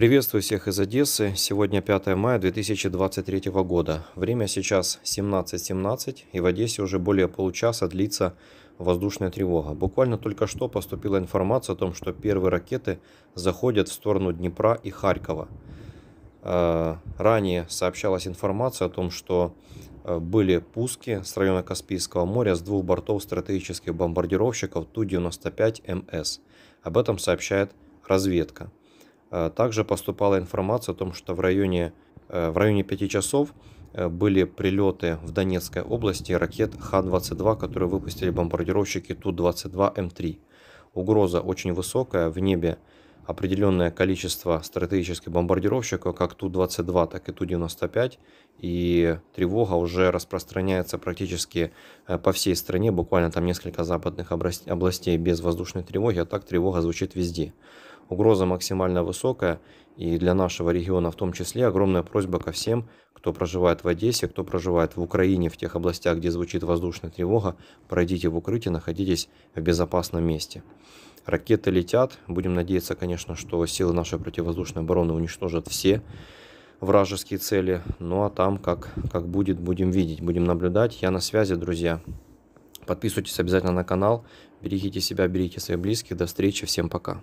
Приветствую всех из Одессы. Сегодня 5 мая 2023 года. Время сейчас 17.17 и в Одессе уже более получаса длится воздушная тревога. Буквально только что поступила информация о том, что первые ракеты заходят в сторону Днепра и Харькова. Э, ранее сообщалась информация о том, что э, были пуски с района Каспийского моря с двух бортов стратегических бомбардировщиков Ту-95МС. Об этом сообщает разведка. Э, также поступала информация о том, что в районе, э, в районе 5 часов э, были прилеты в Донецкой области ракет Х-22, которые выпустили бомбардировщики Ту-22М3. Угроза очень высокая, в небе определенное количество стратегических бомбардировщиков, как Ту-22, так и Ту-95, и тревога уже распространяется практически по всей стране, буквально там несколько западных областей без воздушной тревоги, а так тревога звучит везде. Угроза максимально высокая, и для нашего региона в том числе огромная просьба ко всем, кто проживает в Одессе, кто проживает в Украине, в тех областях, где звучит воздушная тревога, пройдите в укрытие, находитесь в безопасном месте. Ракеты летят, будем надеяться, конечно, что силы нашей противовоздушной обороны уничтожат все вражеские цели. Ну а там, как, как будет, будем видеть, будем наблюдать. Я на связи, друзья. Подписывайтесь обязательно на канал. Берегите себя, берегите своих близких. До встречи, всем пока.